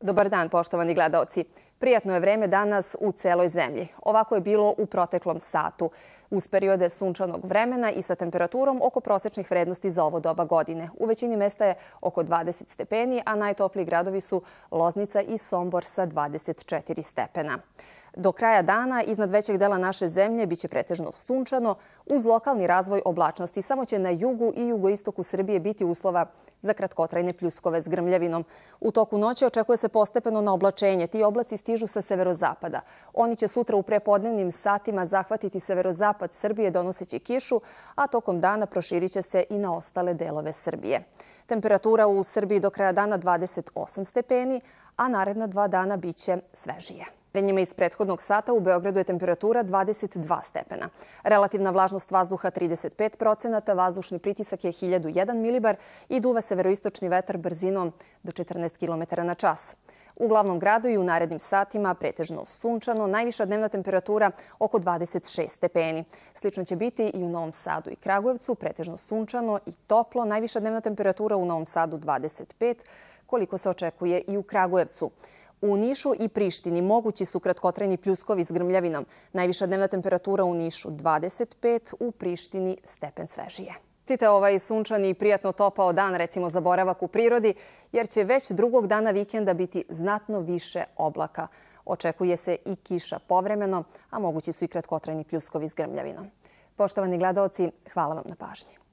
Dobar dan, poštovani gledaoci. Prijatno je vreme danas u celoj zemlji. Ovako je bilo u proteklom satu. Uz periode sunčanog vremena i sa temperaturom oko prosečnih vrednosti za ovo doba godine. U većini mesta je oko 20 stepeni, a najtopliji gradovi su Loznica i Sombor sa 24 stepena. Do kraja dana iznad većeg dela naše zemlje biće pretežno sunčano, uz lokalni razvoj oblačnosti samo će na jugu i jugoistoku Srbije biti uslova za kratkotrajne pljuskove s grmljavinom. U toku noći očekuje se postepeno na oblačenje. Ti oblaci stižu sa severozapada. Oni će sutra u prepodnevnim satima zahvatiti severozapad Srbije donoseći kišu, a tokom dana proširiće se i na ostale delove Srbije. Temperatura u Srbiji do kraja dana 28 stepeni, a naredna dva dana biće svežije. Renjima iz prethodnog sata u Beogradu je temperatura 22 stepena. Relativna vlažnost vazduha 35 procenata, vazdušni pritisak je 1001 milibar i duva severoistočni vetar brzinom do 14 km na čas. U glavnom gradu i u narednim satima pretežno sunčano, najviša dnevna temperatura oko 26 stepeni. Slično će biti i u Novom Sadu i Kragujevcu, pretežno sunčano i toplo, najviša dnevna temperatura u Novom Sadu 25, koliko se očekuje i u Kragujevcu. U Nišu i Prištini mogući su kratkotrajni pljuskovi s grmljavinom. Najviša dnevna temperatura u Nišu 25, u Prištini stepen svežije iskoristite ovaj sunčan i prijatno topao dan, recimo za boravak u prirodi, jer će već drugog dana vikenda biti znatno više oblaka. Očekuje se i kiša povremeno, a mogući su i kratkotrajni pljuskovi s grmljavinom. Poštovani gledalci, hvala vam na pažnji.